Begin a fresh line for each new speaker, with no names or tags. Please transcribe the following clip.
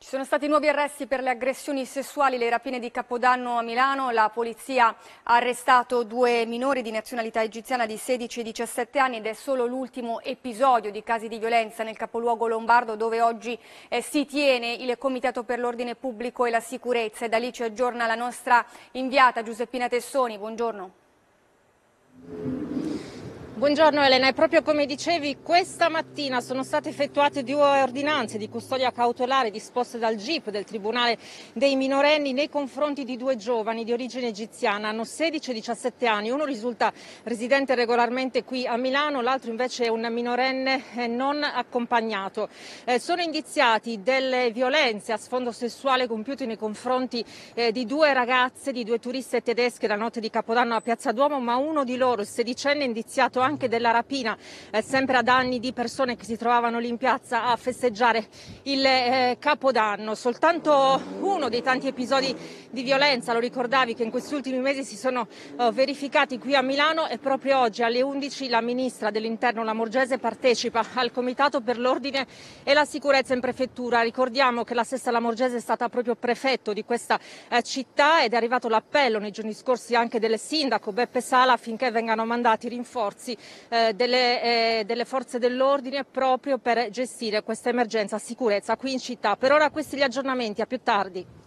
Ci sono stati nuovi arresti per le aggressioni sessuali, le rapine di Capodanno a Milano. La polizia ha arrestato due minori di nazionalità egiziana di 16 e 17 anni ed è solo l'ultimo episodio di casi di violenza nel capoluogo lombardo dove oggi eh, si tiene il Comitato per l'Ordine Pubblico e la Sicurezza. E da lì ci aggiorna la nostra inviata Giuseppina Tessoni. Buongiorno.
Buongiorno Elena, è proprio come dicevi, questa mattina sono state effettuate due ordinanze di custodia cautelare disposte dal GIP del Tribunale dei minorenni nei confronti di due giovani di origine egiziana, hanno 16 e 17 anni, uno risulta residente regolarmente qui a Milano, l'altro invece è un minorenne eh, non accompagnato. Eh, sono indiziati delle violenze a sfondo sessuale compiute nei confronti eh, di due ragazze, di due turiste tedesche la notte di Capodanno a Piazza Duomo, ma uno di loro, il sedicenne, è indiziato anche della rapina, eh, sempre a danni di persone che si trovavano lì in piazza a festeggiare il eh, Capodanno. Soltanto uno dei tanti episodi di violenza, lo ricordavi, che in questi ultimi mesi si sono eh, verificati qui a Milano e proprio oggi alle 11 la ministra dell'Interno Lamorgese partecipa al Comitato per l'Ordine e la Sicurezza in Prefettura. Ricordiamo che la stessa Lamorgese è stata proprio prefetto di questa eh, città ed è arrivato l'appello nei giorni scorsi anche del sindaco Beppe Sala affinché vengano mandati rinforzi eh, delle, eh, delle, forze dell'ordine proprio per gestire questa emergenza sicurezza qui in città. Per ora questi gli aggiornamenti, a più tardi.